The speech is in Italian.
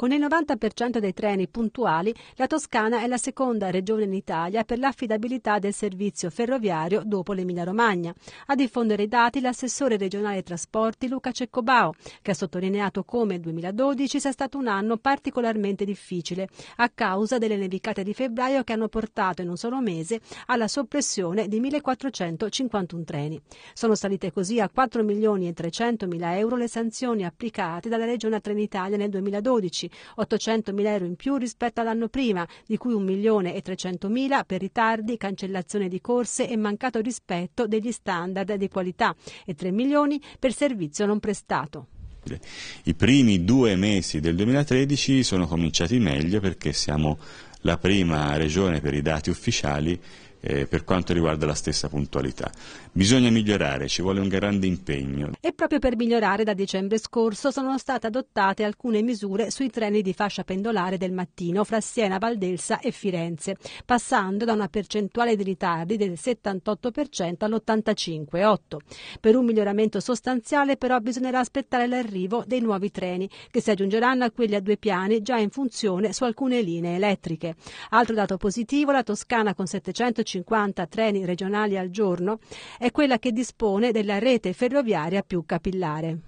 Con il 90% dei treni puntuali, la Toscana è la seconda regione in Italia per l'affidabilità del servizio ferroviario dopo l'Emilia-Romagna. A diffondere i dati l'assessore regionale trasporti Luca Ceccobao, che ha sottolineato come il 2012 sia stato un anno particolarmente difficile a causa delle nevicate di febbraio che hanno portato in un solo mese alla soppressione di 1.451 treni. Sono salite così a 4 milioni e 300 mila euro le sanzioni applicate dalla Regione Trenitalia nel 2012 2012, 800.000 euro in più rispetto all'anno prima, di cui 1.300.000 per ritardi, cancellazione di corse e mancato rispetto degli standard di qualità e 3 milioni per servizio non prestato. I primi due mesi del 2013 sono cominciati meglio perché siamo la prima regione per i dati ufficiali eh, per quanto riguarda la stessa puntualità. Bisogna migliorare, ci vuole un grande impegno. E proprio per migliorare da dicembre scorso sono state adottate alcune misure sui treni di fascia pendolare del mattino fra Siena, Valdelsa e Firenze, passando da una percentuale di ritardi del 78% all'85,8%. Per un miglioramento sostanziale però bisognerà aspettare l'arrivo dei nuovi treni che si aggiungeranno a quelli a due piani già in funzione su alcune linee elettriche. Altro dato positivo, la Toscana con 750 150 treni regionali al giorno, è quella che dispone della rete ferroviaria più capillare.